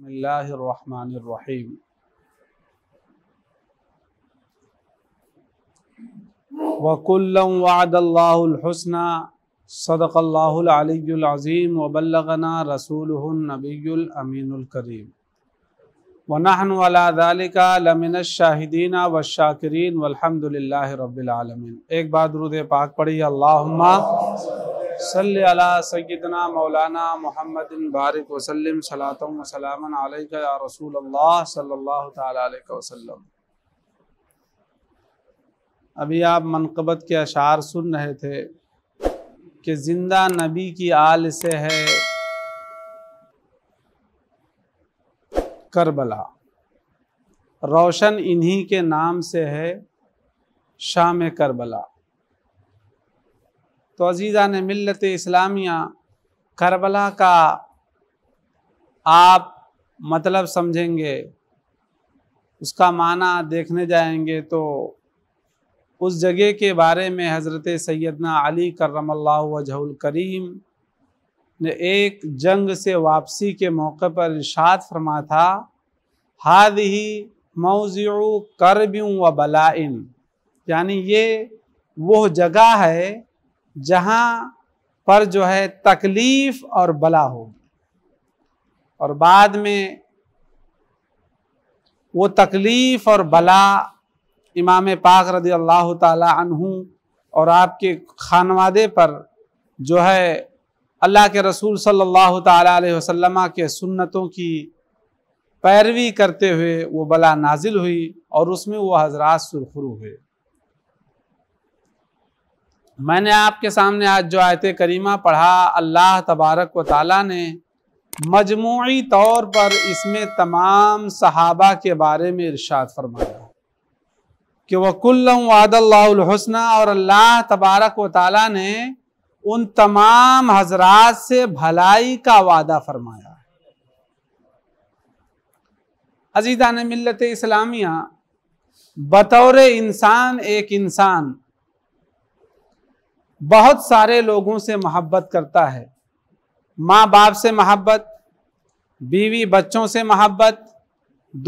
बसमीम वकुल्लम वादल्लासना सदक़ल्लाज़ीम वबल्लना रसूल नबीमीनकरीम वनहन वालिका लमिन शाहिदीन व शाकरीन वलहमदिल्ला रबालमीन एक बार दुरुद पाक पढ़ी अल्लाह सल अला सैदना मौलाना मोहम्मद बारिक वसलम सलातम वसलाम या रसूल अल्लाह सल्लल्लाहु अभी आप मनकबत के अशार सुन रहे थे कि ज़िंदा नबी की आल से है करबला रोशन इन्हीं के नाम से है शाम करबला तो अजीज़ा ने मिलत इस्लामिया करबला का आप मतलब समझेंगे उसका माना देखने जाएंगे तो उस जगह के बारे में हज़रत सैदना अली करमल वजहुल करीम ने एक जंग से वापसी के मौके पर इर्शाद फरमा था हाद ही मौजू करब व बलाइन यानी ये वो जगह है जहाँ पर जो है तकलीफ और बला होगी और बाद में वो तकलीफ और बला इमाम पाक रदी अल्लाह तहु और आपके खानवादे पर जो है अल्लाह के रसूल सल्लल्लाहु अलैहि वसल्लम के सुन्नतों की पैरवी करते हुए वो बला नाजिल हुई और उसमें वो हजरात सुरखरू हुए मैंने आपके सामने आज जो आयत करीमा पढ़ा अल्लाह तबारक व ताला ने मजमू तौर पर इसमें तमाम सहाबा के बारे में इर्शाद फरमाया कि वह वादल्लासना और अल्लाह तबारक व ताला ने उन तमाम हजरात से भलाई का वादा फरमाया ने मिलत इस्लामिया बतौर इंसान एक इंसान बहुत सारे लोगों से मोहब्बत करता है माँ बाप से मोहब्बत बीवी बच्चों से मोहब्बत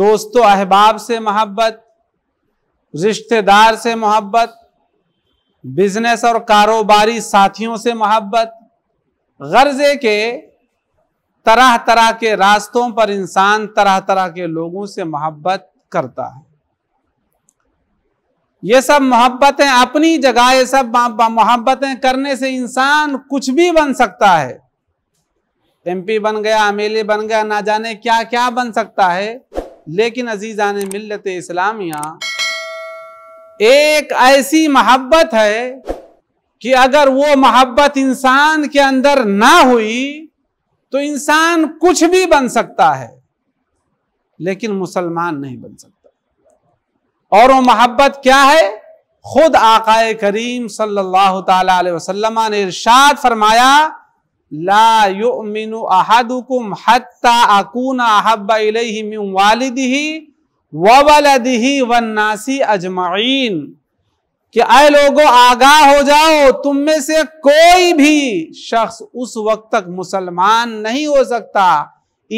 दोस्तों अहबाब से मोहब्बत रिश्तेदार से मोहब्बत बिजनेस और कारोबारी साथियों से मोहब्बत गर्जे के तरह तरह के रास्तों पर इंसान तरह तरह के लोगों से मोहब्बत करता है ये सब मोहब्बतें अपनी जगह ये सब मोहब्बतें करने से इंसान कुछ भी बन सकता है एमपी बन गया एम बन गया ना जाने क्या क्या बन सकता है लेकिन अजीजा ने मिलत इस्लामिया एक ऐसी मोहब्बत है कि अगर वो मोहब्बत इंसान के अंदर ना हुई तो इंसान कुछ भी बन सकता है लेकिन मुसलमान नहीं बन सकता और वो मोहब्बत क्या है खुद आकाए करीम सल्लल्लाहु अलैहि वसल्लम ने इरशाद फरमाया ला हत्ता व नासी कि अ लोगो आगाह हो जाओ तुम में से कोई भी शख्स उस वक्त तक मुसलमान नहीं हो सकता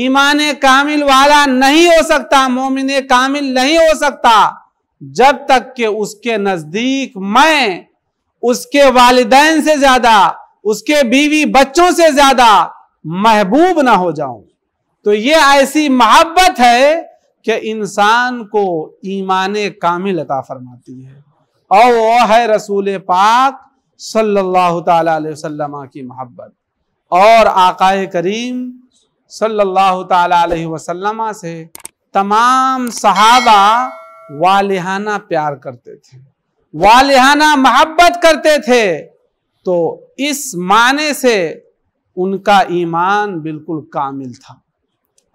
ईमान कामिल वाला नहीं हो सकता मोमिन कामिल नहीं हो सकता जब तक के उसके नजदीक मैं उसके वालदेन से ज्यादा उसके बीवी बच्चों से ज्यादा महबूब ना हो जाऊं तो ये ऐसी मोहब्बत है कि इंसान को ईमान कामिल अता फरमाती है और वो है रसूल पाक सल्लल्लाहु अलैहि वसल्लम की मोहब्बत और आकाए करीम सल्लल्लाहु अलैहि वसल्लम से तमाम सहाबा वालिहाना प्यार करते थे वालिहाना मोहब्बत करते थे तो इस माने से उनका ईमान बिल्कुल कामिल था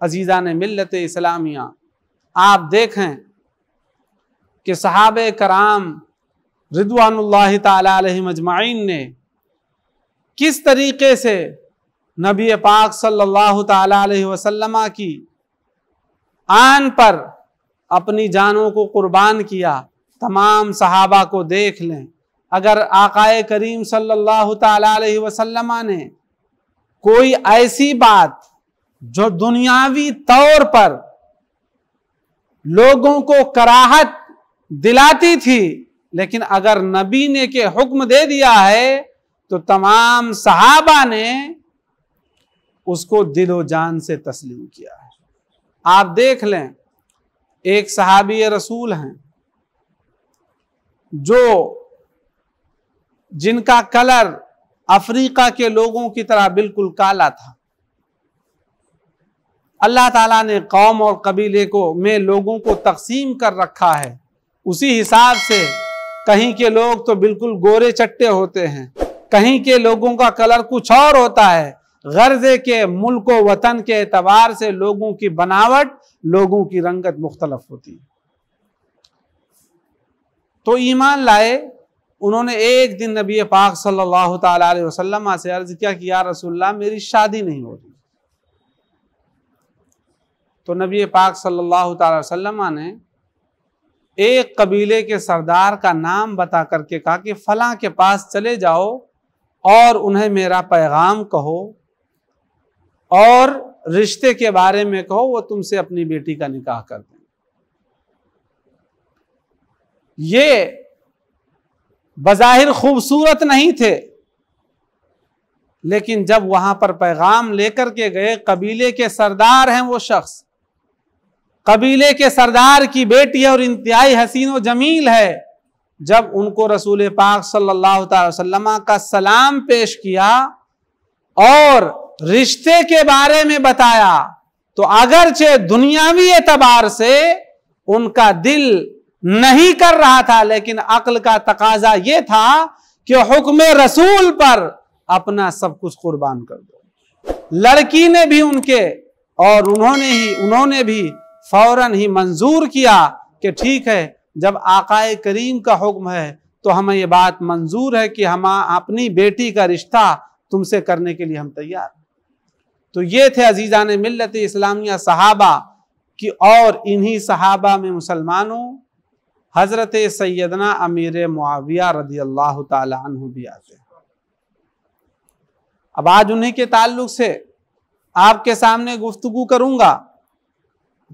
अजीज़ा ने मिलत इस्लामिया आप देखें कि सहाब कराम रिदवान तजमाइन ने किस तरीके से नबी पाक सल्लल्लाहु सल्ला वसल्लम की आन पर अपनी जानों को कुर्बान किया तमाम सहाबा को देख लें अगर आकाए करीम सल्लल्लाहु अलैहि वसल्लम ने कोई ऐसी बात जो दुनियावी तौर पर लोगों को कराहत दिलाती थी लेकिन अगर नबी ने के हुक्म दे दिया है तो तमाम सहाबा ने उसको दिलो जान से तस्लीम किया है आप देख लें एक सहाबी रसूल हैं जो जिनका कलर अफ्रीका के लोगों की तरह बिल्कुल काला था अल्लाह ताला ने कौम और कबीले को में लोगों को तकसीम कर रखा है उसी हिसाब से कहीं के लोग तो बिल्कुल गोरे चट्टे होते हैं कहीं के लोगों का कलर कुछ और होता है गर्जे के मुल्क वतन के एतबार से लोगों की बनावट लोगों की रंगत मुख्तलफ होती है तो ईमान लाए उन्होंने एक दिन नबी पाक सल्लल्लाहु अलैहि वसल्लम से अर्ज किया कि या रसुल्ला मेरी शादी नहीं हो रही तो नबी पाक सल्लल्लाहु अलैहि वसल्लम ने एक कबीले के सरदार का नाम बता करके कहा कि फला के पास चले जाओ और उन्हें मेरा पैगाम कहो और रिश्ते के बारे में कहो वो तुमसे अपनी बेटी का निकाह कर देंगे ये बज़ाहिर खूबसूरत नहीं थे लेकिन जब वहां पर पैगाम लेकर के गए कबीले के सरदार हैं वो शख्स कबीले के सरदार की बेटी है और इंतहाई हसीन व जमील है जब उनको रसूल पाक सल्लल्लाहु अलैहि वसल्लम का सलाम पेश किया और रिश्ते के बारे में बताया तो अगरचे दुनियावी एतबार से उनका दिल नहीं कर रहा था लेकिन अक्ल का तकाजा यह था कि हुक्म रसूल पर अपना सब कुछ कुर्बान कर दो लड़की ने भी उनके और उन्होंने ही उन्होंने भी फौरन ही मंजूर किया कि ठीक है जब आकाए करीम का हुक्म है तो हमें ये बात मंजूर है कि हम अपनी बेटी का रिश्ता तुमसे करने के लिए हम तैयार तो ये थे ने मिलत इस्लामिया सहाबा कि और इन्हीं सहाबा में मुसलमानों हज़रत सैदना अमीर मुआविया रदी अल्लाह तु भी आते हैं अब आज उन्हीं के ताल्लुक से आपके सामने गुफ्तु करूंगा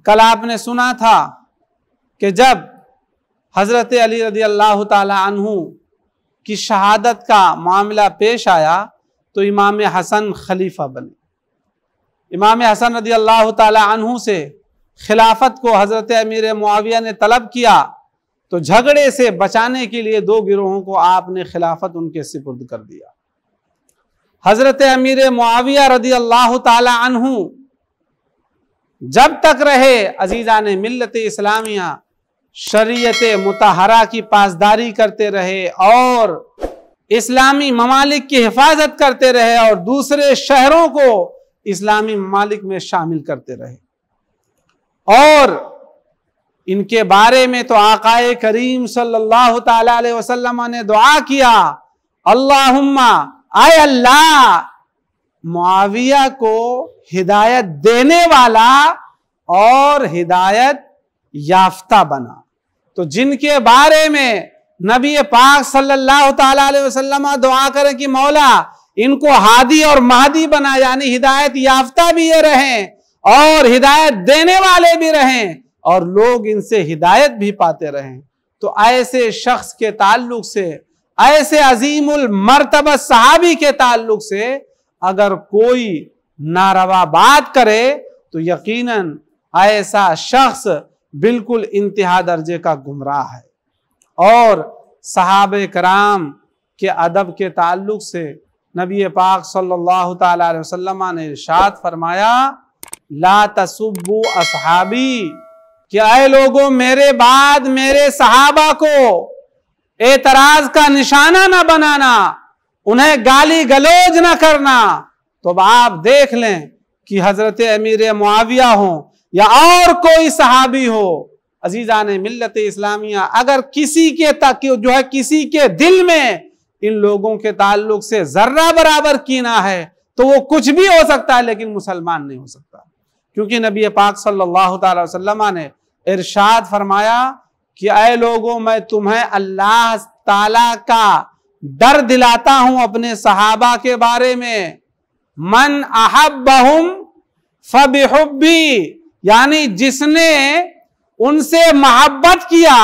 कल आपने सुना था कि जब हज़रत अली रदी अल्लाह तु की शहादत का मामला पेश आया तो इमाम हसन खलीफा बने इमाम हसन रदी अल्लाह तहु से खिलाफत को हज़रत अमीर मुआविया ने तलब किया तो झगड़े से बचाने के लिए दो गिरोहों को आपने खिलाफत उनके सिपुर्द कर दिया हज़रत अमीर मुआविया रदी अल्लाह तहु जब तक रहे अजीज़ा ने मिलत इस्लामिया शरीयत मतहरा की पासदारी करते रहे और इस्लामी ममालिक की हिफाजत करते रहे और दूसरे शहरों को इस्लामी मालिक में शामिल करते रहे और इनके बारे में तो आकाए करीम सल्लल्लाहु अलैहि वसल्लम ने दुआ किया अल्लाहुम्मा आय अल्लाह मुआविया को हिदायत देने वाला और हिदायत याफ्ता बना तो जिनके बारे में नबी पाक सल्लल्लाहु अलैहि वसल्लम दुआ करें कि मौला इनको हादी और महदी बना यानी हिदायत याफ्ता भी ये रहें और हिदायत देने वाले भी रहें और लोग इनसे हिदायत भी पाते रहें तो ऐसे शख्स के ताल्लुक से ऐसे अजीम मरतब सहाबी के ताल्लुक से अगर कोई नारवा बात करे तो यकीनन ऐसा शख्स बिल्कुल इंतहा दर्जे का गुमराह है और सहाब कराम के अदब के ताल्लुक से नबी पाक सल्लल्लाहु अलैहि वसल्लम ने इरशाद फरमाया ला तसुबु असहाबी क्या लोगों मेरे बाद मेरे सहाबा को एतराज का निशाना ना बनाना उन्हें गाली गलोज ना करना तो अब आप देख लें कि हजरत अमीर मुआविया हो या और कोई सहाबी हो अजीजा ने मिलत इस्लामिया अगर किसी के तक जो है किसी के दिल में इन लोगों के ताल्लुक से जर्रा बराबर कीना है तो वो कुछ भी हो सकता है लेकिन मुसलमान नहीं हो सकता क्योंकि नबी पाक सल्लल्लाहु अलैहि वसल्लम ने इरशाद फरमाया कि अय लोगों मैं तुम्हें अल्लाह ताला का डर दिलाता हूं अपने सहाबा के बारे में मन बहुम फबिहुबी यानी जिसने उनसे मोहब्बत किया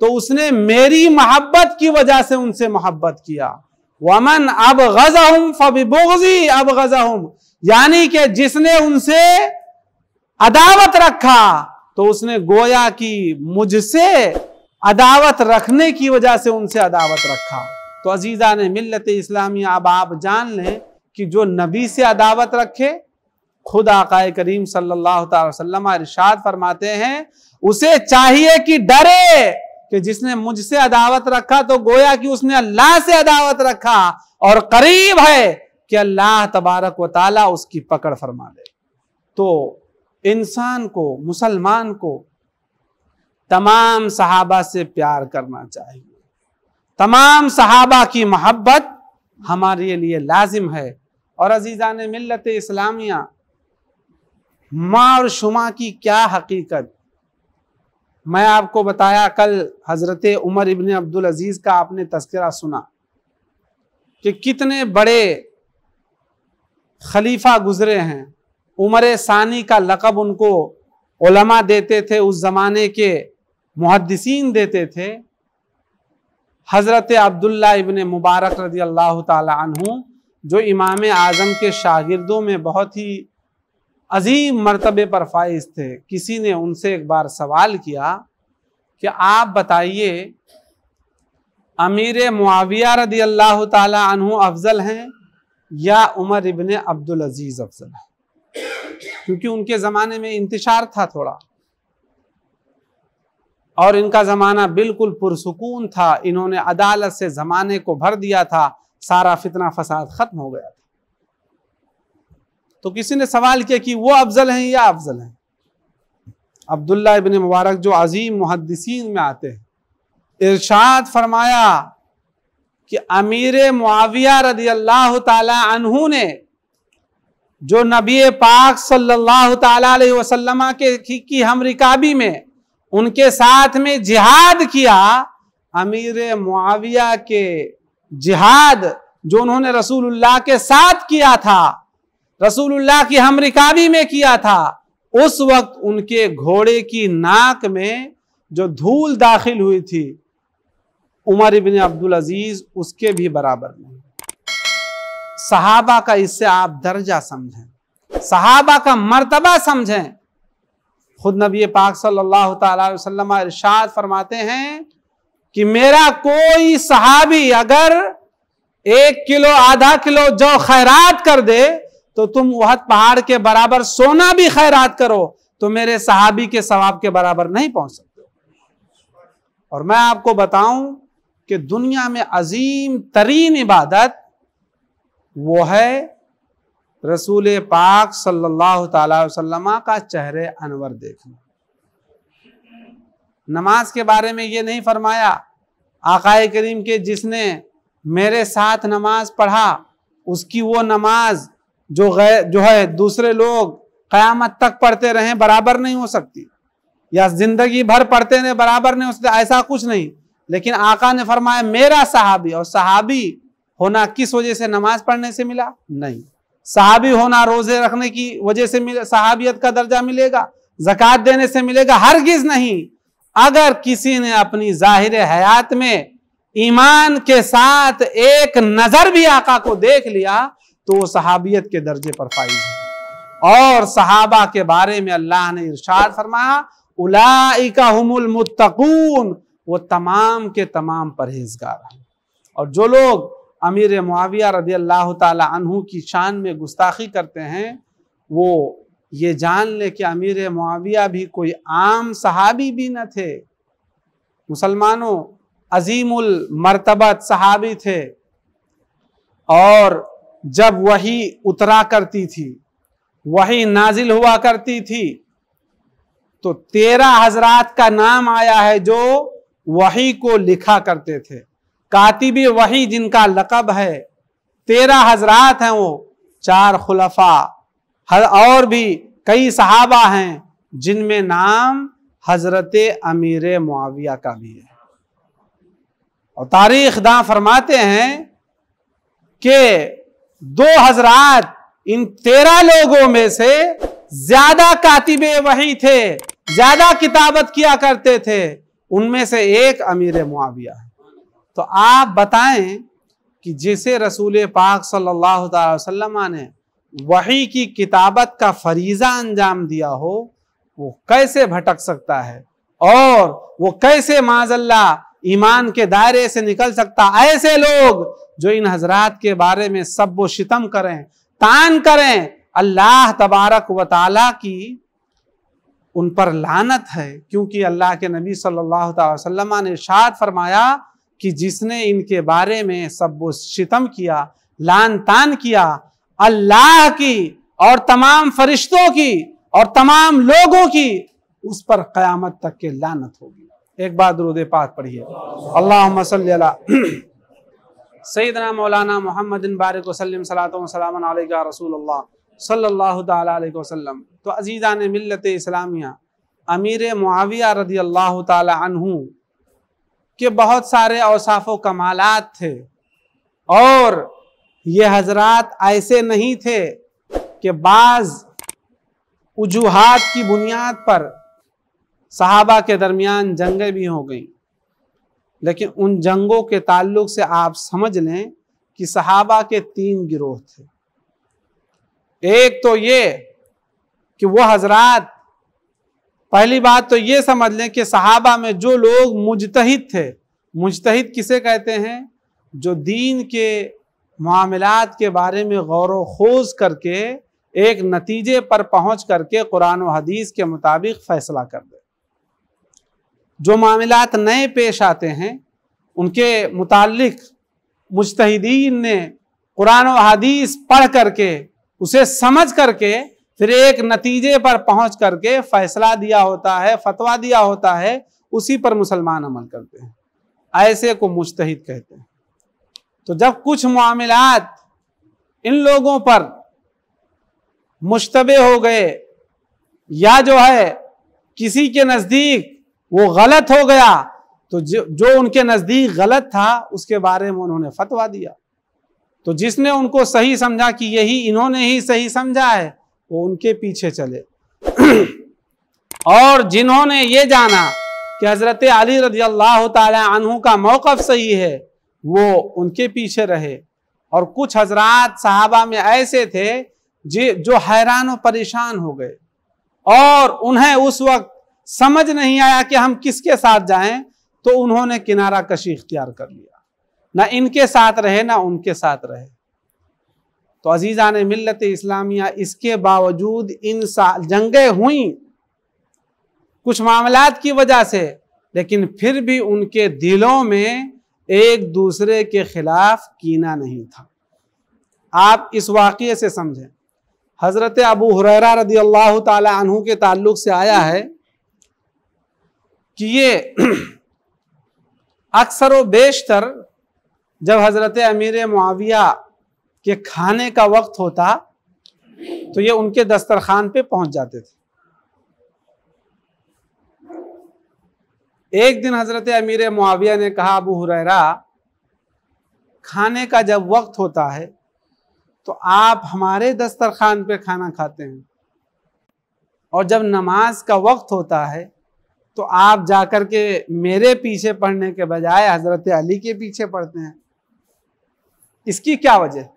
तो उसने मेरी मोहब्बत की वजह से उनसे मोहब्बत किया वमन अब गजा हम फबिबोजी अब गजा हम यानी कि जिसने उनसे अदावत रखा तो उसने गोया की मुझसे अदावत रखने की वजह से उनसे अदावत रखा तो अजीज़ा ने मिलत इस्लामी अब आप जान लें कि जो नबी से अदावत रखे खुद आकाए करीम सल्लल्लाहु अलैहि वसल्लम इरशाद फरमाते हैं उसे चाहिए कि डरे कि जिसने मुझसे अदावत रखा तो गोया कि उसने अल्लाह से अदावत रखा और करीब है कि अल्लाह तबारक व ताला उसकी पकड़ फरमा दे तो इंसान को मुसलमान को तमाम सहाबा से प्यार करना चाहिए तमाम सहाबा की मोहब्बत हमारे लिए लाजिम है और अजीज़ा ने मिलत इस्लामिया माँ और शुमा की क्या हकीकत मैं आपको बताया कल हज़रत उमर इबन अब्दुल अज़ीज़ का आपने तस्करा सुना कि कितने बड़े खलीफा गुजरे हैं उमर सानी का लकब उनको उलमा देते थे उस ज़माने के मुहदसिन देते थे हज़रत अब्दुल्ला इबन मुबारक रज़ी अल्लाह तु जो इमाम आज़म के शागिर्दों में बहुत ही अजीम मरतबे पर फाइज थे किसी ने उनसे एक बार सवाल किया कि आप बताइए अमीर मुआविया रदी अल्लाह तहु अफजल हैं या उमर इबन अब्दुल अजीज़ अफजल हैं क्योंकि उनके ज़माने में इंतशार था थोड़ा और इनका ज़माना बिल्कुल पुरसकून था इन्होंने अदालत से ज़माने को भर दिया था सारा फितना फसाद ख़त्म हो गया था तो किसी ने सवाल किया कि वो अफजल हैं या अफजल हैं अब्दुल्ला इबन मुबारक जो अजीम मुहदसिन में आते हैं इरशाद फरमाया कि अमीर मुआविया रदी अल्लाह तहु ने जो नबी पाक सल्लल्लाहु अलैहि वसल्लम के की, की हम रिकाबी में उनके साथ में जिहाद किया अमीर मुआविया के जिहाद जो उन्होंने रसूलुल्लाह के साथ किया था रसूलुल्लाह की हम रिकाबी में किया था उस वक्त उनके घोड़े की नाक में जो धूल दाखिल हुई थी उमर इबन अब्दुल अजीज उसके भी बराबर नहीं सहाबा का इससे आप दर्जा समझें सहाबा का मर्तबा समझें खुद नबी पाक सल्लल्लाहु अलैहि वसल्लम इरशाद फरमाते हैं कि मेरा कोई सहाबी अगर एक किलो आधा किलो जो खैरात कर दे तो तुम वह पहाड़ के बराबर सोना भी खैरात करो तो मेरे सहाबी के सवाब के बराबर नहीं पहुंच सकते और मैं आपको बताऊं कि दुनिया में अजीम तरीन इबादत वो है रसूल पाक सल्लल्लाहु अलैहि वसल्लम का चेहरे अनवर देखना नमाज के बारे में ये नहीं फरमाया आकाए करीम के जिसने मेरे साथ नमाज पढ़ा उसकी वो नमाज जो गैर जो है दूसरे लोग क़यामत तक पढ़ते रहें बराबर नहीं हो सकती या जिंदगी भर पढ़ते रहे बराबर नहीं हो सकते ऐसा कुछ नहीं लेकिन आका ने फरमाया मेरा सहाबी और सहाबी होना किस वजह से नमाज पढ़ने से मिला नहीं सहाबी होना रोजे रखने की वजह से मिले सहाबियत का दर्जा मिलेगा जक़ात देने से मिलेगा हर गिज़ नहीं अगर किसी ने अपनी जाहिर हयात में ईमान के साथ एक नज़र भी आका को देख लिया तो वो सहाबियत के दर्जे पर फाइज है और सहाबा के बारे में अल्लाह ने इरशाद फरमाया उलाइका हुमुल मुत्तकून वो तमाम के तमाम परहेजगार हैं और जो लोग अमीर मुआविया रदी अल्लाह तु की शान में गुस्ताखी करते हैं वो ये जान ले कि अमीर मुआविया भी कोई आम सहाबी भी न थे मुसलमानों अजीमुल मरतबत सहाबी थे और जब वही उतरा करती थी वही नाजिल हुआ करती थी तो तेरह हजरात का नाम आया है जो वही को लिखा करते थे कातिबी वही जिनका लकब है तेरह हजरात हैं वो चार खुलफा हर और भी कई सहाबा हैं जिनमें नाम हजरत अमीर मुआविया का भी है और तारीख दां फरमाते हैं कि दो हजरात इन तेरह लोगों में से ज्यादा कातिबे वही थे ज्यादा किताबत किया करते थे उनमें से एक अमीर मुआविया है तो आप बताएं कि जिसे रसूल पाक सल्लल्लाहु अलैहि वसल्लम ने वही की किताबत का फरीजा अंजाम दिया हो वो कैसे भटक सकता है और वो कैसे माजल्ला ईमान के दायरे से निकल सकता ऐसे लोग जो इन हजरात के बारे में सब वो शितम करें तान करें अल्लाह तबारक व ताला की उन पर लानत है क्योंकि अल्लाह के नबी सल्लल्लाहु अलैहि वसल्लम ने इरशाद फरमाया कि जिसने इनके बारे में सब वो शितम किया लान तान किया अल्लाह की और तमाम फरिश्तों की और तमाम लोगों की उस पर क़यामत तक के लानत होगी एक बार दुरुद पाक पढ़िए अल्लाह मसल सईदना मौलाना मोहम्मद बारिक वसलम सलातम रसूल सल्लाम तो अजीज़ा ने मिलत इस्लामिया अमीर मुआविया रदी अल्लाह तू के बहुत सारे अवसाफ़ कमालत थे और ये हजरत ऐसे नहीं थे कि बाज़ वजूहत की बुनियाद पर सहाबा के दरमियान जंगें भी हो गईं लेकिन उन जंगों के ताल्लुक से आप समझ लें कि सहाबा के तीन गिरोह थे एक तो ये कि वो हजरात पहली बात तो ये समझ लें कि सहाबा में जो लोग मुजतहिद थे मुजतहिद किसे कहते हैं जो दीन के मामलात के बारे में गौर खोज करके एक नतीजे पर पहुंच करके कुरान व हदीस के मुताबिक फ़ैसला कर दे जो मामला नए पेश आते हैं उनके मुतल मुश्तदीन ने कुरान हदीस पढ़ करके उसे समझ करके फिर एक नतीजे पर पहुंच करके फैसला दिया होता है फतवा दिया होता है उसी पर मुसलमान अमल करते हैं ऐसे को मुश्तहिद कहते हैं तो जब कुछ मामला इन लोगों पर मुशतबे हो गए या जो है किसी के नज़दीक वो गलत हो गया तो जो उनके नज़दीक गलत था उसके बारे में उन्होंने फतवा दिया तो जिसने उनको सही समझा कि यही इन्होंने ही सही समझा है वो उनके पीछे चले और जिन्होंने ये जाना कि हज़रत अली रजी अल्लाह तु का मौक़ सही है वो उनके पीछे रहे और कुछ हजरात साहबा में ऐसे थे जो हैरान और परेशान हो गए और उन्हें उस वक्त समझ नहीं आया कि हम किसके साथ जाएं तो उन्होंने किनारा कशी इख्तियार कर लिया ना इनके साथ रहे ना उनके साथ रहे तो अजीज़ा ने मिलत इस्लामिया इसके बावजूद इन जंगें हुई कुछ मामला की वजह से लेकिन फिर भी उनके दिलों में एक दूसरे के खिलाफ कीना नहीं था आप इस वाक़े से समझें हज़रत अबू हुररा रदी अल्लाह तु के ताल्लुक से आया है कि ये अक्सर व बेशतर जब हज़रत अमीर मुआविया के खाने का वक्त होता तो ये उनके दस्तरखान पे पहुंच जाते थे एक दिन हज़रत अमीर मुआविया ने कहा अबू हुरैरा खाने का जब वक्त होता है तो आप हमारे दस्तरखान पे खाना खाते हैं और जब नमाज का वक्त होता है तो आप जाकर के मेरे पीछे पढ़ने के बजाय हजरत अली के पीछे पढ़ते हैं इसकी क्या वजह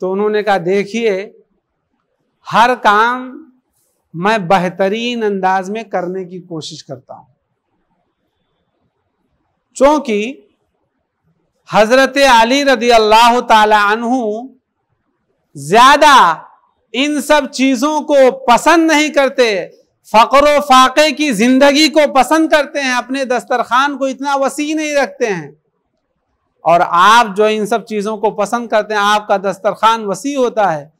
तो उन्होंने कहा देखिए हर काम मैं बेहतरीन अंदाज में करने की कोशिश करता हूं क्योंकि हजरत अली रदी अल्लाह तु ज्यादा इन सब चीजों को पसंद नहीं करते फ़कर व फाक़े की ज़िंदगी को पसंद करते हैं अपने दस्तरखान को इतना वसी नहीं रखते हैं और आप जो इन सब चीज़ों को पसंद करते हैं आपका दस्तरखान वसी होता है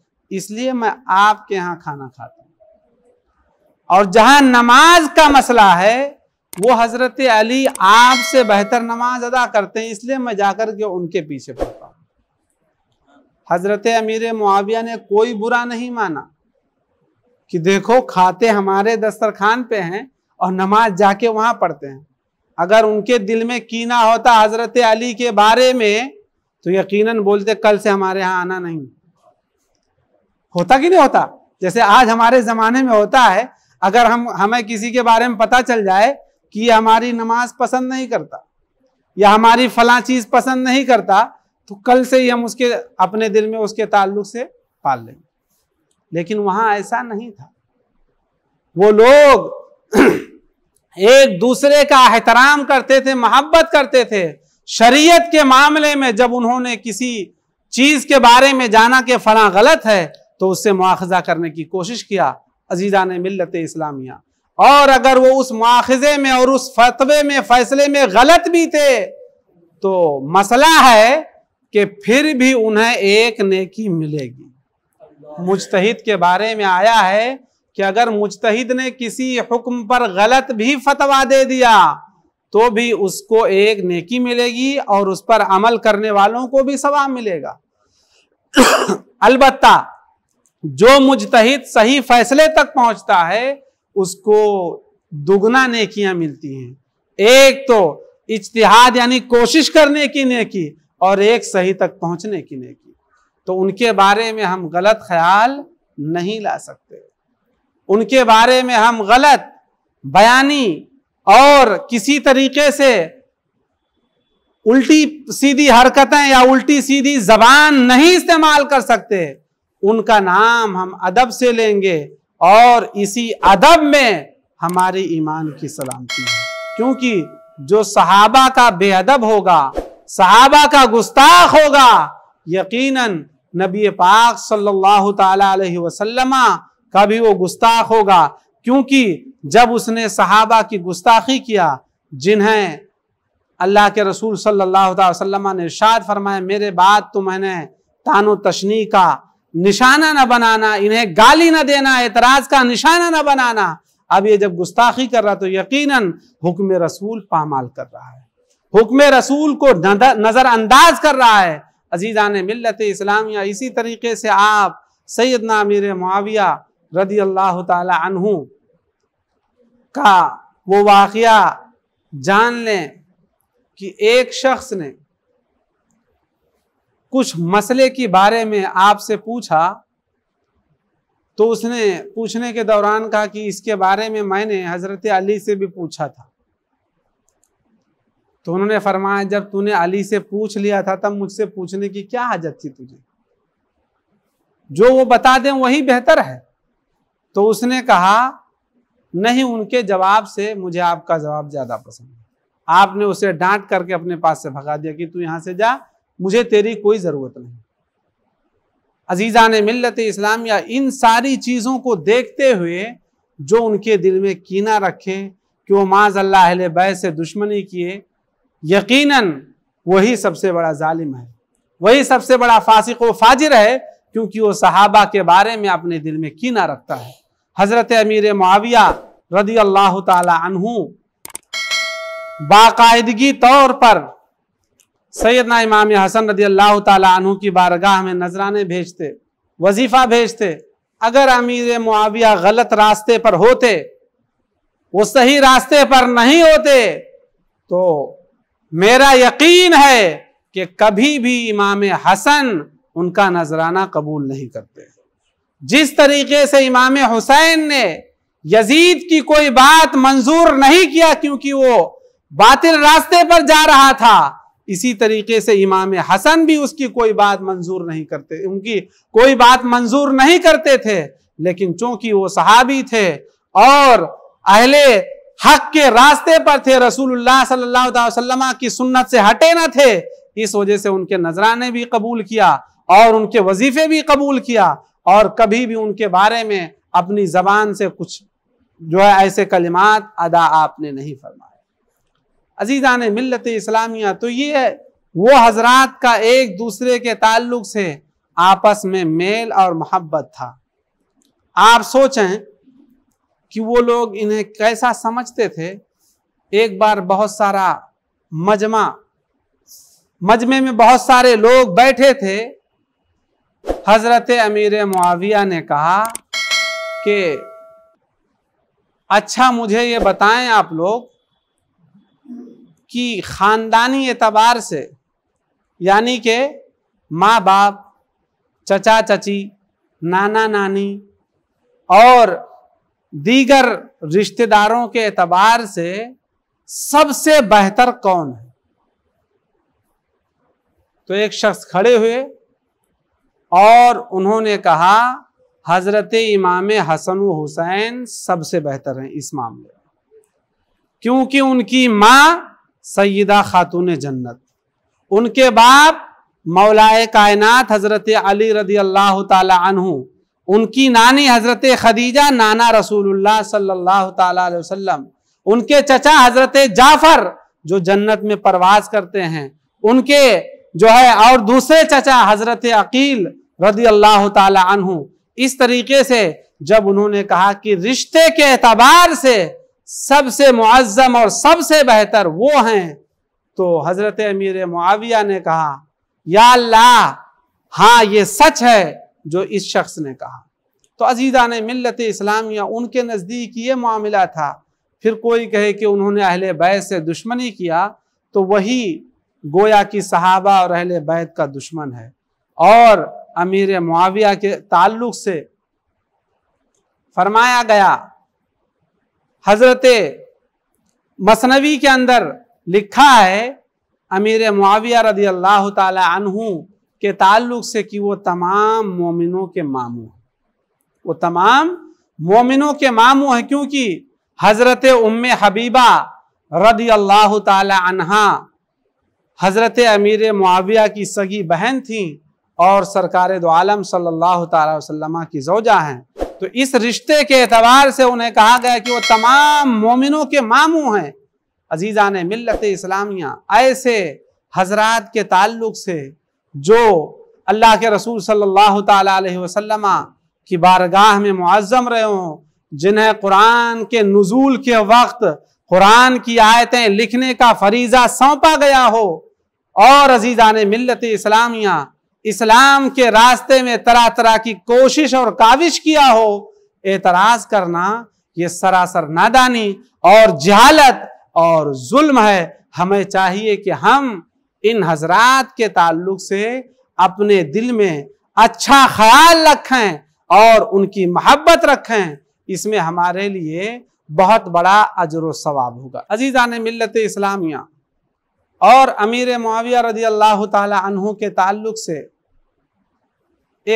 इसलिए मैं आपके यहाँ खाना खाता हूँ और जहाँ नमाज का मसला है वो हज़रत अली आपसे बेहतर नमाज अदा करते हैं इसलिए मैं जाकर के उनके पीछे पड़ता हूँ हज़रत अमीर मुआविया ने कोई बुरा नहीं माना कि देखो खाते हमारे दस्तरखान पे हैं और नमाज जाके वहाँ पढ़ते हैं अगर उनके दिल में कीना होता हज़रत अली के बारे में तो यकीनन बोलते कल से हमारे यहाँ आना नहीं होता कि नहीं होता जैसे आज हमारे ज़माने में होता है अगर हम हमें किसी के बारे में पता चल जाए कि ये हमारी नमाज पसंद नहीं करता या हमारी फला चीज़ पसंद नहीं करता तो कल से ही हम उसके अपने दिल में उसके ताल्लुक से पाल लेंगे लेकिन वहां ऐसा नहीं था वो लोग एक दूसरे का एहतराम करते थे मोहब्बत करते थे शरीयत के मामले में जब उन्होंने किसी चीज के बारे में जाना कि फला गलत है तो उससे मुआखजा करने की कोशिश किया अजीजा ने मिलत इस्लामिया और अगर वो उस मुआखजे में और उस फतवे में फैसले में गलत भी थे तो मसला है कि फिर भी उन्हें एक नेकी मिलेगी मुजतहिद के बारे में आया है कि अगर मुजतहिद ने किसी हुक्म पर गलत भी फतवा दे दिया तो भी उसको एक नेकी मिलेगी और उस पर अमल करने वालों को भी सवाब मिलेगा अलबत्ता जो मुजतहिद सही फैसले तक पहुंचता है उसको दुगना नेकियां मिलती हैं एक तो इज्तिहाद यानी कोशिश करने की नेकी और एक सही तक पहुंचने की नेकी तो उनके बारे में हम गलत ख्याल नहीं ला सकते उनके बारे में हम गलत बयानी और किसी तरीके से उल्टी सीधी हरकतें या उल्टी सीधी जबान नहीं इस्तेमाल कर सकते उनका नाम हम अदब से लेंगे और इसी अदब में हमारे ईमान की सलामती है क्योंकि जो सहाबा का बेअदब होगा सहाबा का गुस्ताख होगा यकीनन नबी पाक सल्लल्लाहु अलैहि वसल्लम का भी वो गुस्ताख होगा क्योंकि जब उसने सहाबा की गुस्ताखी किया जिन्हें अल्लाह के रसूल सल्लल्लाहु अलैहि वसल्लम ने इरशाद फरमाया मेरे बाद तो मैंने तानो तशनी का निशाना न बनाना इन्हें गाली न देना एतराज का निशाना न बनाना अब ये जब गुस्ताखी कर रहा तो यकीनन हुक्म रसूल पामाल कर रहा है हुक्म रसूल को नजरअंदाज कर रहा है अजीज़ान मिलत इस्लामिया इसी तरीके से आप सैद नामिर मुआविया रदी अल्लाह तहु का वो वाक़ जान लें कि एक शख्स ने कुछ मसले के बारे में आपसे पूछा तो उसने पूछने के दौरान कहा कि इसके बारे में मैंने हज़रत अली से भी पूछा था तो उन्होंने फरमाया जब तूने अली से पूछ लिया था तब मुझसे पूछने की क्या हाजत थी तुझे जो वो बता दें वही बेहतर है तो उसने कहा नहीं उनके जवाब से मुझे आपका जवाब ज़्यादा पसंद है आपने उसे डांट करके अपने पास से भगा दिया कि तू यहाँ से जा मुझे तेरी कोई ज़रूरत नहीं अजीज़ा ने मिलत इस्लाम या इन सारी चीज़ों को देखते हुए जो उनके दिल में कीना रखे कि वो माज अल्लाह बैस से दुश्मनी किए यकीनन वही सबसे बड़ा जालिम है वही सबसे बड़ा फासिक व फाजिर है क्योंकि वो सहाबा के बारे में अपने दिल में कीना रखता है हज़रत अमीर माविया रदी अल्लाह तहु बाकायदगी तौर पर सैदना इमाम हसन रदी अल्लाह तहु की बारगाह में नजराने भेजते वजीफ़ा भेजते अगर अमीर मुआविया गलत रास्ते पर होते वो सही रास्ते पर नहीं होते तो मेरा यकीन है कि कभी भी इमाम हसन उनका नजराना कबूल नहीं करते जिस तरीके से इमाम हुसैन ने यजीद की कोई बात मंजूर नहीं किया क्योंकि वो बातिल रास्ते पर जा रहा था इसी तरीके से इमाम हसन भी उसकी कोई बात मंजूर नहीं करते उनकी कोई बात मंजूर नहीं करते थे लेकिन चूंकि वो सहाबी थे और अहले हक के रास्ते पर थे रसूलुल्लाह सल्लल्लाहु अलैहि वसल्लम की सुन्नत से हटे ना थे इस वजह से उनके नजराने भी कबूल किया और उनके वजीफे भी कबूल किया और कभी भी उनके बारे में अपनी जबान से कुछ जो है ऐसे कलिमात अदा आपने नहीं फरमाया अजीज़ा ने मिलत इस्लामिया तो ये वो हजरात का एक दूसरे के ताल्लुक से आपस में मेल और मोहब्बत था आप सोचें कि वो लोग इन्हें कैसा समझते थे एक बार बहुत सारा मजमा मजमे में बहुत सारे लोग बैठे थे हजरत अमीर मुआविया ने कहा कि अच्छा मुझे ये बताएं आप लोग कि ख़ानदानी एतबार से यानी के माँ बाप चचा चची नाना नानी और दीगर रिश्तेदारों के एतबार से सबसे बेहतर कौन है तो एक शख्स खड़े हुए और उन्होंने कहा हजरत इमाम हसन हुसैन सबसे बेहतर हैं इस मामले में क्योंकि उनकी माँ सयदा खातून जन्नत उनके बाप मौलाए कायनात हजरत अली रदी अल्लाह तहु उनकी नानी हज़रत खदीजा नाना रसूलुल्लाह सल्लल्लाहु अलैहि वसल्लम उनके चचा हज़रत जाफ़र जो जन्नत में परवाज करते हैं उनके जो है और दूसरे चचा हज़रत अकील रदी अल्लाह तहु इस तरीके से जब उन्होंने कहा कि रिश्ते के एतबार से सबसे मुआज़म और सबसे बेहतर वो हैं तो हज़रत अमीर मुआविया ने कहा या अल्लाह हाँ ये सच है जो इस शख्स ने कहा तो ने मिलत इस्लामिया उनके नज़दीक ये मामला था फिर कोई कहे कि उन्होंने अहल बैत से दुश्मनी किया तो वही गोया की सहाबा और अहल बैत का दुश्मन है और अमीर मुआविया के ताल्लुक से फरमाया गया हजरत मसनवी के अंदर लिखा है अमीर मुआविया रदी अल्लाह तहु के ताल्लुक से कि वो तमाम मोमिनों के मामू हैं वो तमाम मोमिनों के मामू हैं क्योंकि हज़रत उम हबीबा रदी अल्लाह तहा हज़रत अमीर मुआविया की सगी बहन थी और सरकार दो आलम सल्लल्लाहु अलैहि वसल्लम की जोजा हैं तो इस रिश्ते के एतबार से उन्हें कहा गया कि वो तमाम मोमिनों के मामू हैं अजीज़ा ने मिलत इस्लामिया ऐसे हजरात के ताल्लुक से जो अल्लाह के रसूल सल्लल्लाहु अलैहि वसल्लम की बारगाह में मुआज़म रहे हों जिन्हें कुरान के नज़ूल के वक्त कुरान की आयतें लिखने का फरीज़ा सौंपा गया हो और अजीज़ा ने मिलत इस्लामिया इस्लाम के रास्ते में तरह तरह की कोशिश और काविश किया हो एतराज़ करना ये सरासर नादानी और जहालत और जुल्म है हमें चाहिए कि हम इन हजरात के ताल्लुक से अपने दिल में अच्छा ख्याल रखें और उनकी मोहब्बत रखें इसमें हमारे लिए बहुत बड़ा अजर सवाब होगा अजीज़ा ने मिलत इस्लामिया और अमीर मुआविया रजी अल्लाह तहों के ताल्लुक से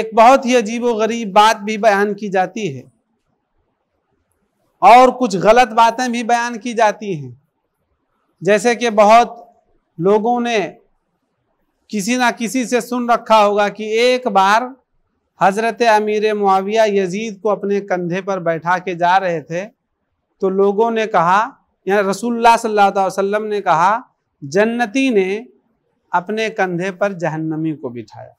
एक बहुत ही अजीब व गरीब बात भी बयान की जाती है और कुछ गलत बातें भी बयान की जाती हैं जैसे कि बहुत लोगों ने किसी ना किसी से सुन रखा होगा कि एक बार हज़रत अमीर मुआविया यजीद को अपने कंधे पर बैठा के जा रहे थे तो लोगों ने कहा या रसूलुल्लाह सल्लल्लाहु अलैहि वसल्लम ने कहा जन्नती ने अपने कंधे पर जहन्नमी को बिठाया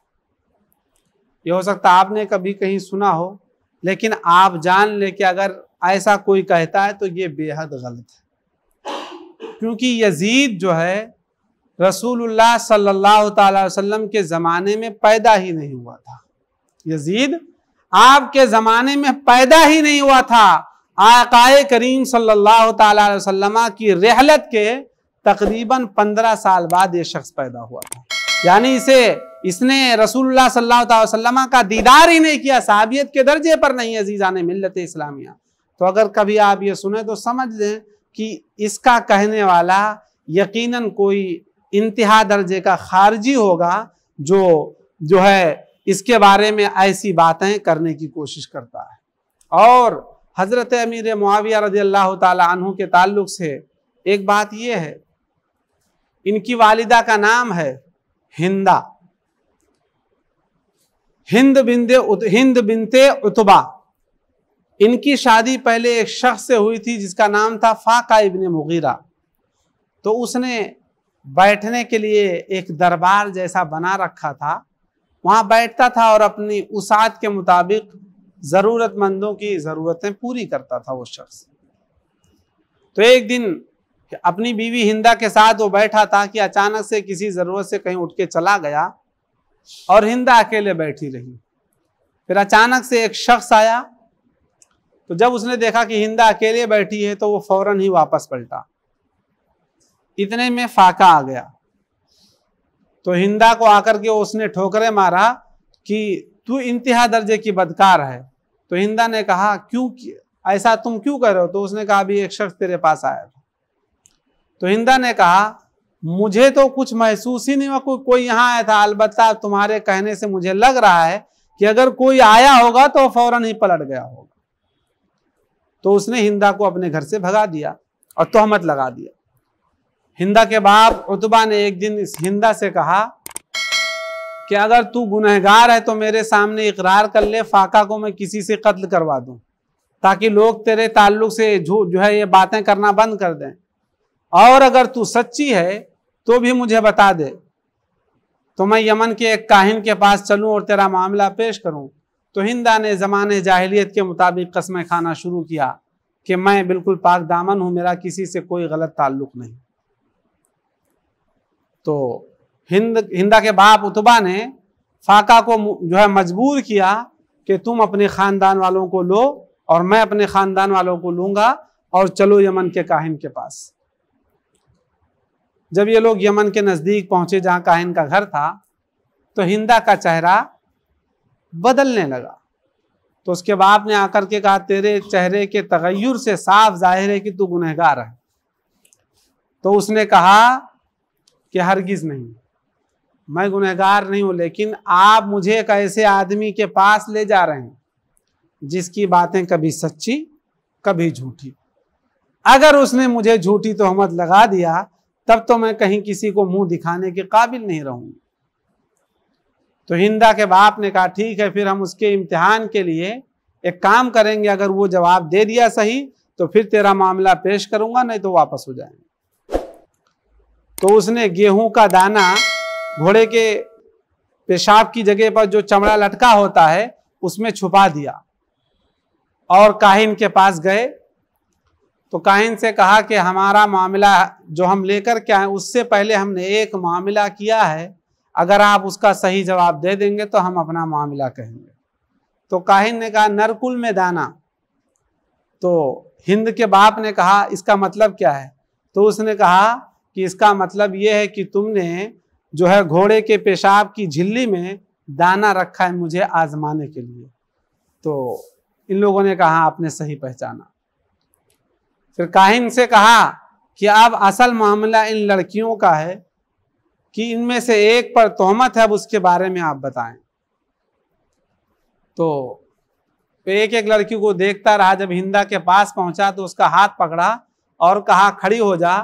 ये हो सकता आपने कभी कहीं सुना हो लेकिन आप जान ले कि अगर ऐसा कोई कहता है तो ये बेहद गलत है क्योंकि यजीद जो है रसूलुल्लाह सल्लल्लाहु अलैहि वसल्लम के ज़माने में पैदा ही नहीं हुआ था यजीद आपके ज़माने में पैदा ही नहीं हुआ था आकाए करीम सल्लल्लाहु अलैहि वसल्लम की रहलत के तकरीबन पंद्रह साल बाद ये शख्स पैदा हुआ था यानी इसे इसने रसूलुल्लाह सल्लल्लाहु अलैहि वसल्लम का दीदार ही नहीं किया साबियत के दर्जे पर नहीं अजीजा ने मिलत इस्लामिया तो अगर कभी आप ये सुने तो समझ लें कि इसका कहने वाला यकीनन कोई इंतहा दर्जे का खारजी होगा जो जो है इसके बारे में ऐसी बातें करने की कोशिश करता है और हज़रत अमीर मुआविया रजी अल्लाह तहु के ताल्लुक से एक बात यह है इनकी वालिदा का नाम है हिंदा हिंद बिंदे उत, हिंद बिनते उतबा इनकी शादी पहले एक शख्स से हुई थी जिसका नाम था फाका इबन मुगीरा तो उसने बैठने के लिए एक दरबार जैसा बना रखा था वहाँ बैठता था और अपनी उसात के मुताबिक ज़रूरतमंदों की ज़रूरतें पूरी करता था वो शख्स तो एक दिन अपनी बीवी हिंदा के साथ वो बैठा था कि अचानक से किसी ज़रूरत से कहीं उठ के चला गया और हिंदा अकेले बैठी रही फिर अचानक से एक शख्स आया तो जब उसने देखा कि हिंदा अकेले बैठी है तो वो फौरन ही वापस पलटा इतने में फाका आ गया तो हिंदा को आकर के उसने ठोकरे मारा कि तू इंतहा दर्जे की बदकार है तो हिंदा ने कहा क्यों ऐसा तुम क्यों कर रहे हो तो उसने कहा अभी एक शख्स तेरे पास आया था तो हिंदा ने कहा मुझे तो कुछ महसूस ही नहीं हुआ कोई कोई यहाँ आया था अलबत्ता तुम्हारे कहने से मुझे लग रहा है कि अगर कोई आया होगा तो फौरन ही पलट गया होगा तो उसने हिंदा को अपने घर से भगा दिया और तोहमत लगा दिया हिंदा के बाप उतबा ने एक दिन इस हिंदा से कहा कि अगर तू गुनहगार है तो मेरे सामने इकरार कर ले फाका को मैं किसी से कत्ल करवा दूं ताकि लोग तेरे ताल्लुक से जो जो है ये बातें करना बंद कर दें और अगर तू सच्ची है तो भी मुझे बता दे तो मैं यमन के एक काहिन के पास चलूं और तेरा मामला पेश करूं तो हिंदा ने ज़माने जाहिलियत के मुताबिक कसमें खाना शुरू किया कि मैं बिल्कुल पाक दामन हूँ मेरा किसी से कोई गलत ताल्लुक नहीं तो हिंद हिंदा के बाप उतबा ने फाका को जो है मजबूर किया कि तुम अपने ख़ानदान वालों को लो और मैं अपने ख़ानदान वालों को लूँगा और चलो यमन के काहिन के पास जब ये लोग यमन के नज़दीक पहुँचे जहाँ काहिन का घर था तो हिंदा का चेहरा बदलने लगा तो उसके बाप ने आकर के कहा तेरे चेहरे के तगैर से साफ जाहिर है कि तू गुनहगार है तो उसने कहा कि हरगिज नहीं मैं गुनहगार नहीं हूं लेकिन आप मुझे एक ऐसे आदमी के पास ले जा रहे हैं जिसकी बातें कभी सच्ची कभी झूठी अगर उसने मुझे झूठी तोहमत लगा दिया तब तो मैं कहीं किसी को मुंह दिखाने के काबिल नहीं रहूंगी तो हिंदा के बाप ने कहा ठीक है फिर हम उसके इम्तिहान के लिए एक काम करेंगे अगर वो जवाब दे दिया सही तो फिर तेरा मामला पेश करूंगा नहीं तो वापस हो जाएंगे तो उसने गेहूं का दाना घोड़े के पेशाब की जगह पर जो चमड़ा लटका होता है उसमें छुपा दिया और काहिन के पास गए तो काहिन से कहा कि हमारा मामला जो हम लेकर के आए उससे पहले हमने एक मामला किया है अगर आप उसका सही जवाब दे देंगे तो हम अपना मामला कहेंगे तो काहिन ने कहा नरकुल में दाना तो हिंद के बाप ने कहा इसका मतलब क्या है तो उसने कहा कि इसका मतलब ये है कि तुमने जो है घोड़े के पेशाब की झिल्ली में दाना रखा है मुझे आजमाने के लिए तो इन लोगों ने कहा आपने सही पहचाना फिर काहिन से कहा कि अब असल मामला इन लड़कियों का है कि इनमें से एक पर तोहमत है अब उसके बारे में आप बताएं तो एक एक लड़की को देखता रहा जब हिंदा के पास पहुंचा तो उसका हाथ पकड़ा और कहा खड़ी हो जा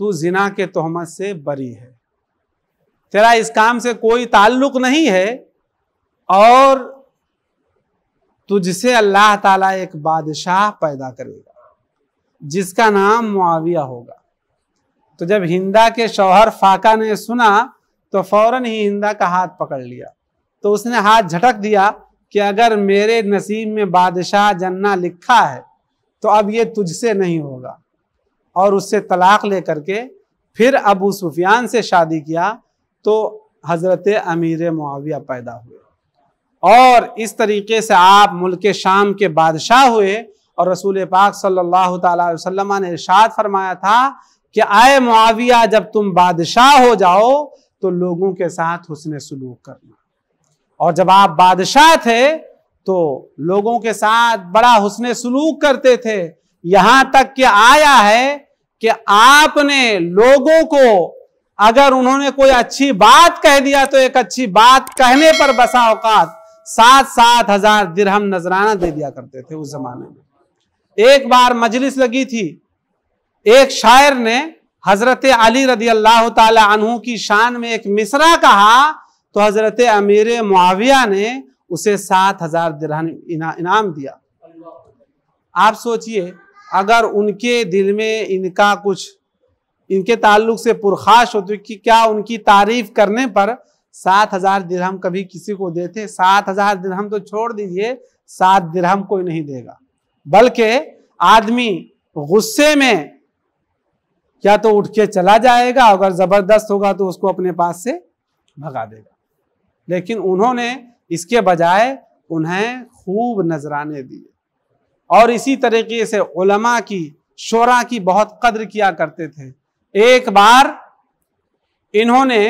तू जिना के तोहमत से बरी है तेरा इस काम से कोई ताल्लुक नहीं है और तुझसे अल्लाह ताला एक बादशाह पैदा करेगा जिसका नाम मुआविया होगा तो जब हिंदा के शौहर फाका ने सुना तो फौरन ही हिंदा का हाथ पकड़ लिया तो उसने हाथ झटक दिया कि अगर मेरे नसीब में बादशाह जन्ना लिखा है तो अब ये तुझसे नहीं होगा और उससे तलाक़ ले करके फिर अबू सुफियान से शादी किया तो हज़रत अमीर मुआविया पैदा हुए और इस तरीके से आप मुल्क शाम के बादशाह हुए और रसूल पाक सल्लल्लाहु अलैहि वसल्लम ने इरशाद फरमाया था कि आए मुआविया जब तुम बादशाह हो जाओ तो लोगों के साथ हुसन सलूक करना और जब आप बादशाह थे तो लोगों के साथ बड़ा हुसन सलूक करते थे यहां तक कि आया है कि आपने लोगों को अगर उन्होंने कोई अच्छी बात कह दिया तो एक अच्छी बात कहने पर बसा औकात सात सात हजार दिरहम नजराना दे दिया करते थे उस जमाने में एक बार मजलिस लगी थी एक शायर ने हजरत अली रदी अल्लाह तु की शान में एक मिसरा कहा तो हजरत अमीर मुआविया ने उसे सात हजार दिरहम इनाम दिया आप सोचिए अगर उनके दिल में इनका कुछ इनके ताल्लुक से पुरखाश होती कि क्या उनकी तारीफ करने पर सात हजार दिरहम कभी किसी को देते सात हजार दिरहम तो छोड़ दीजिए सात दिरहम कोई नहीं देगा बल्कि आदमी गुस्से में या तो उठ के चला जाएगा अगर जबरदस्त होगा तो उसको अपने पास से भगा देगा लेकिन उन्होंने इसके बजाय उन्हें खूब नजराने दिए और इसी तरीके से उलमा की शोरा की बहुत कद्र किया करते थे एक बार इन्होंने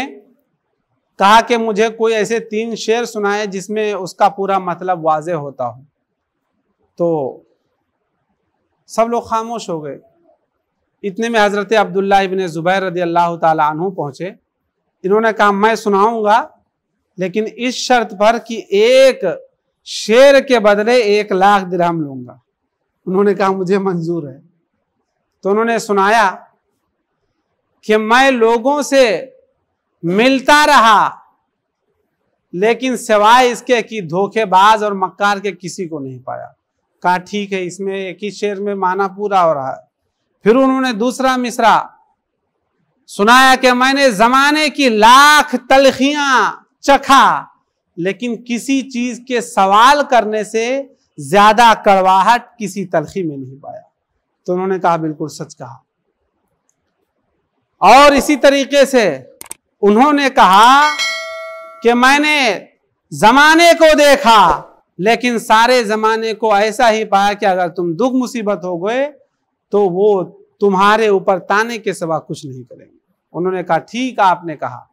कहा कि मुझे कोई ऐसे तीन शेर सुनाए जिसमें उसका पूरा मतलब वाज होता हो तो सब लोग खामोश हो गए इतने में हज़रत अब्दुल्ला इबन ज़ुबैर रदी अल्लाह तु पहुँचे इन्होंने कहा मैं सुनाऊंगा लेकिन इस शर्त पर कि एक शेर के बदले एक लाख दिरहम लूंगा उन्होंने कहा मुझे मंजूर है तो उन्होंने सुनाया कि मैं लोगों से मिलता रहा लेकिन सिवाय इसके कि धोखेबाज और मक्कार के किसी को नहीं पाया कहा ठीक है इसमें एक ही शेर में माना पूरा हो रहा है फिर उन्होंने दूसरा मिसरा सुनाया कि मैंने जमाने की लाख तलखियां चखा लेकिन किसी चीज के सवाल करने से ज्यादा कड़वाहट किसी तलखी में नहीं पाया तो उन्होंने कहा बिल्कुल सच कहा और इसी तरीके से उन्होंने कहा कि मैंने जमाने को देखा लेकिन सारे जमाने को ऐसा ही पाया कि अगर तुम दुख मुसीबत हो गए तो वो तुम्हारे ऊपर ताने के सिवा कुछ नहीं करेंगे उन्होंने कहा ठीक आपने कहा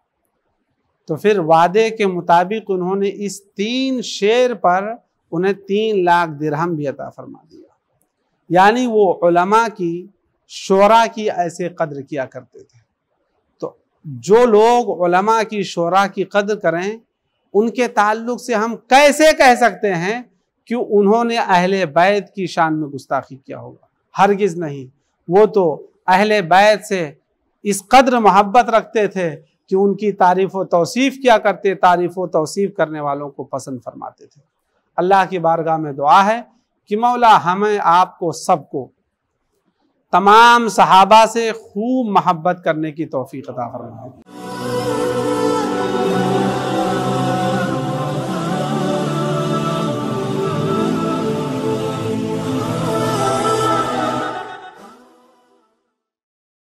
तो फिर वादे के मुताबिक उन्होंने इस तीन शेर पर उन्हें तीन लाख दिरहम भी अता फरमा दिया यानी वो उलमा की शोरा की ऐसे कदर किया करते थे तो जो लोग उलमा की शोरा की कदर करें उनके ताल्लुक से हम कैसे कह सकते हैं कि उन्होंने अहल बैत की शान में गुस्ताखी किया होगा हरगिज़ नहीं वो तो अहल बैत से इस कदर मोहब्बत रखते थे कि उनकी तारीफ़ व तोसीफ़ किया करते तारीफ़ व तोसीफ़ करने वालों को पसंद फरमाते थे अल्लाह की बारगाह में दुआ है कि मौला हमें आपको सबको तमाम सहाबा से खूब मोहब्बत करने की तोफ़ी अता फरमाए